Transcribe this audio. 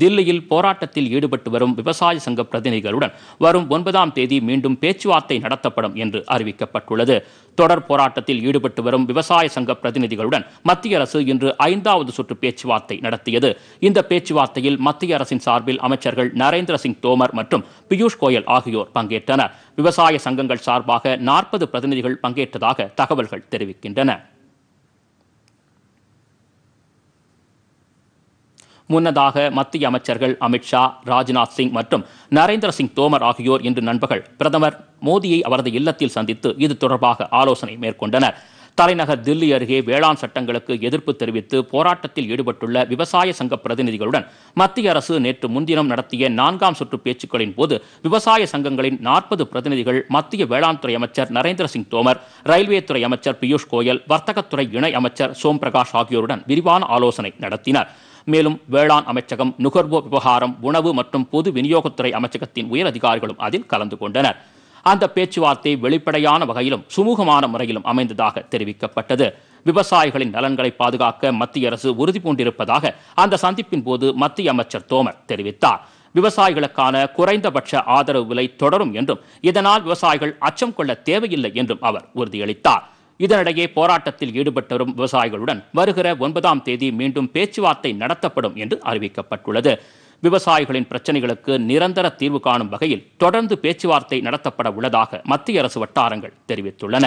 தில்லியில் போராட்டத்தில் ஈடுபட்டு வரும் விவசாய சங்க பிரதிநிதிகளுடன் வரும் ஒன்பதாம் தேதி மீண்டும் பேச்சுவார்த்தை நடத்தப்படும் என்று அறிவிக்கப்பட்டுள்ளது தொடர் போராட்டத்தில் ஈடுபட்டு வரும் விவசாய சங்க பிரதிநிதிகளுடன் மத்திய அரசு இன்று ஐந்தாவது சுற்று பேச்சுவார்த்தை நடத்தியது இந்த பேச்சுவார்த்தையில் மத்திய அரசின் சார்பில் அமைச்சர்கள் நரேந்திர சிங் தோமர் மற்றும் பியூஷ் கோயல் ஆகியோர் பங்கேற்றனர் விவசாய சங்கங்கள் சார்பாக நாற்பது பிரதிநிதிகள் பங்கேற்றதாக தகவல்கள் தெரிவிக்கின்றன முன்னதாக மத்திய அமைச்சர்கள் அமித்ஷா ராஜ்நாத் சிங் மற்றும் நரேந்திர சிங் தோமர் ஆகியோர் இன்று நண்பகல் பிரதமர் மோடியை அவரது இல்லத்தில் சந்தித்து இது தொடர்பாக ஆலோசனை மேற்கொண்டனர் தலைநகர் தில்லி அருகே வேளாண் சட்டங்களுக்கு எதிர்ப்பு தெரிவித்து போராட்டத்தில் ஈடுபட்டுள்ள விவசாய சங்க பிரதிநிதிகளுடன் மத்திய அரசு நேற்று முன்தினம் நடத்திய நான்காம் சுற்று பேச்சுக்களின் போது விவசாய சங்கங்களின் நாற்பது பிரதிநிதிகள் மத்திய வேளாண் துறை அமைச்சர் நரேந்திர சிங் தோமர் ரயில்வே துறை அமைச்சர் பியூஷ் கோயல் வர்த்தகத்துறை இணை அமைச்சர் சோம் பிரகாஷ் ஆகியோருடன் விரிவான ஆலோசனை நடத்தினர் மேலும் வேளாண் அமைச்சகம் நுகர்வோர் விவகாரம் உணவு மற்றும் பொது விநியோகத்துறை அமைச்சகத்தின் உயர் அதிகாரிகளும் அதில் கலந்து கொண்டனர் அந்த பேச்சுவார்த்தை வெளிப்படையான வகையிலும் சுமூகமான முறையிலும் அமைந்ததாக தெரிவிக்கப்பட்டது விவசாயிகளின் நலன்களை பாதுகாக்க மத்திய அரசு உறுதி பூண்டிருப்பதாக அந்த சந்திப்பின் போது மத்திய அமைச்சர் தோமர் தெரிவித்தார் விவசாயிகளுக்கான குறைந்தபட்ச ஆதரவு விலை தொடரும் என்றும் இதனால் விவசாயிகள் அச்சம் கொள்ள தேவையில்லை என்றும் அவர் உறுதியளித்தார் இதனிடையே போராட்டத்தில் ஈடுபட்டு வரும் விவசாயிகளுடன் வருகிற ஒன்பதாம் தேதி மீண்டும் பேச்சுவார்த்தை நடத்தப்படும் என்று அறிவிக்கப்பட்டுள்ளது விவசாயிகளின் பிரச்சனைகளுக்கு நிரந்தர தீர்வு காணும் வகையில் தொடர்ந்து பேச்சுவார்த்தை நடத்தப்பட உள்ளதாக மத்திய அரசு வட்டாரங்கள் தெரிவித்துள்ளன